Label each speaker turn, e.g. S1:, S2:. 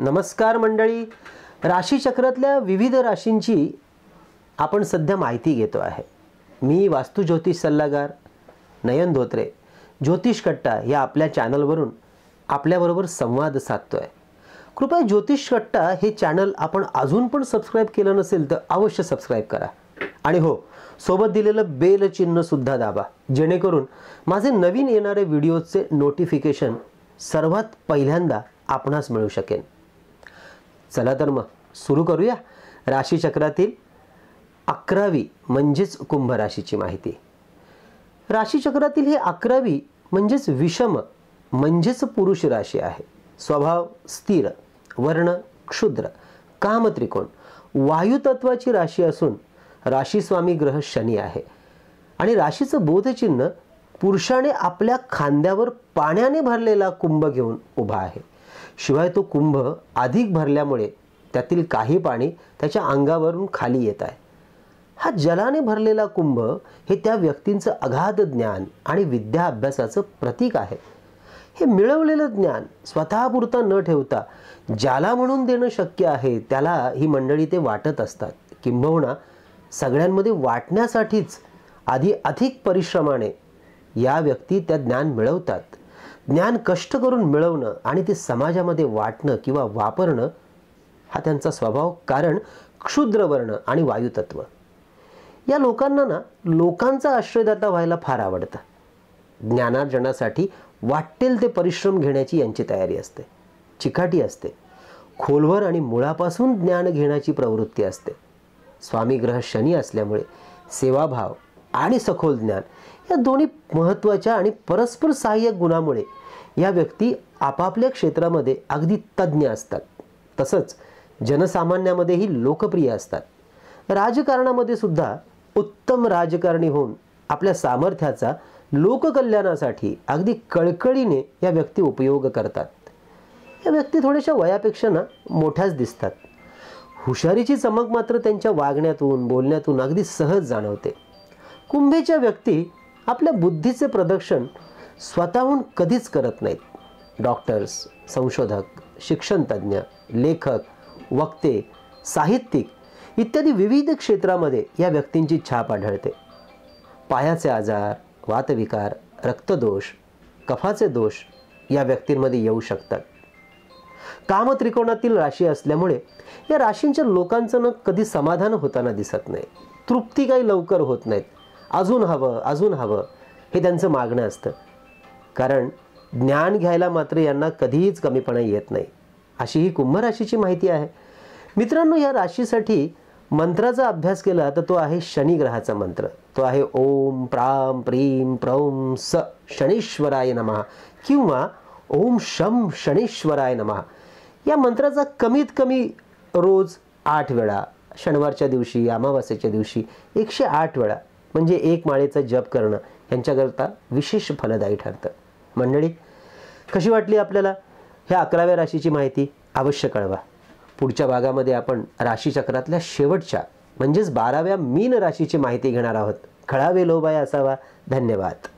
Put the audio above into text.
S1: नमस्कार मंडळी राशीचक्रातल्या विविध राशींची आपण सध्या माहिती घेतो आहे मी ज्योतिष सल्लागार नयन धोत्रे ज्योतिष कट्टा या आपल्या चॅनलवरून आपल्याबरोबर संवाद साधतो आहे कृपया ज्योतिष कट्टा हे चॅनल आपण अजून पण सबस्क्राईब केलं नसेल तर अवश्य सबस्क्राईब करा आणि हो सोबत दिलेलं बेल सुद्धा दाबा जेणेकरून माझे नवीन येणारे व्हिडिओचे नोटिफिकेशन सर्वात पहिल्यांदा आपणास मिळू शकेल चला तर मग सुरू करूया राशीचक्रातील अकरावी म्हणजेच कुंभ राशीची माहिती राशीचक्रातील ही अकरावी म्हणजेच विषम म्हणजेच पुरुष राशी आहे स्वभाव स्थिर वर्ण क्षुद्र कामत्रिकोण वायुतत्वाची राशी असून राशी स्वामी ग्रह शनी आहे आणि राशीचं बोधचिन्ह पुरुषाने आपल्या खांद्यावर पाण्याने भरलेला कुंभ घेऊन उभा आहे शिवाय तो कुंभ अधिक भरल्यामुळे त्यातील काही पाणी त्याच्या अंगावरून खाली येत आहे हा जलाने भरलेला कुंभ हे त्या व्यक्तींचं अगाध ज्ञान आणि विद्या अभ्यासाचं प्रतीक आहे हे मिळवलेलं ज्ञान स्वतःपुरता न ठेवता ज्याला म्हणून देणं शक्य आहे त्याला ही मंडळी ते वाटत असतात किंबहुना सगळ्यांमध्ये वाटण्यासाठीच आधी अधिक परिश्रमाने या व्यक्ती त्या ज्ञान मिळवतात ज्ञान कष्ट करून मिळवणं आणि ते समाजामध्ये वाटणं किंवा वापरणं हा त्यांचा स्वभाव कारण क्षुद्रवर्ण आणि वायुतत्व या लोकांना ना लोकांचा आश्रयदाता व्हायला फार आवडतं ज्ञानार्जनासाठी वाटेल ते परिश्रम घेण्याची यांची तयारी असते चिकाटी असते खोलवर आणि मुळापासून ज्ञान घेण्याची प्रवृत्ती असते स्वामी ग्रह शनी असल्यामुळे सेवाभाव आणि सखोल ज्ञान या दोन्ही महत्त्वाच्या आणि परस्पर सहाय्यक गुणामुळे या व्यक्ती आपापल्या क्षेत्रामध्ये अगदी तज्ज्ञ असतात तसंच जनसामान्यामध्येही लोकप्रिय असतात राजकारणामध्ये सुद्धा उत्तम राजकारणी होऊन आपल्या सामर्थ्याचा लोककल्याणासाठी अगदी कळकळीने या व्यक्ती उपयोग करतात या व्यक्ती थोड्याशा वयापेक्षा ना मोठ्याच दिसतात हुशारीची चमक मात्र त्यांच्या वागण्यातून बोलण्यातून अगदी सहज जाणवते कुंभेच्या व्यक्ती आपल्या बुद्धीचे प्रदर्शन स्वतःहून कधीच करत नाहीत डॉक्टर्स संशोधक शिक्षणतज्ज्ञ लेखक वक्ते साहित्यिक इत्यादी विविध क्षेत्रामध्ये या व्यक्तींची छाप आढळते पायाचे आजार वातविकार रक्तदोष कफाचे दोष या व्यक्तींमध्ये येऊ शकतात कामत्रिकोणातील राशी असल्यामुळे या राशींच्या लोकांचं ना कधी समाधान होताना दिसत नाही तृप्ती काही लवकर होत नाहीत अजून हवं अजून हवं हे त्यांचं मागणं असतं कारण ज्ञान घ्यायला मात्र यांना कधीच कमीपणा येत नाही अशी ही कुंभ राशीची माहिती आहे मित्रांनो या राशीसाठी मंत्राचा अभ्यास केला तर तो आहे शनी ग्रहाचा मंत्र तो आहे ओम प्राम प्रीम प्रौम स शनीश्वराय नमः किंवा ओम शम शनीश्वराय नमः या मंत्राचा कमीत कमी रोज आठ वेळा शनिवारच्या दिवशी अमावास्याच्या दिवशी एकशे आठ वेळा म्हणजे एक माळेचा जप करणं यांच्याकरता विशेष फलदायी ठरतं मंडळी कशी वाटली आपल्याला ह्या अकराव्या राशीची माहिती अवश्य कळवा पुढच्या भागामध्ये आपण राशीचक्रातल्या शेवटच्या म्हणजेच बाराव्या मीन राशीची माहिती घेणार आहोत खळावे लोबाय असावा धन्यवाद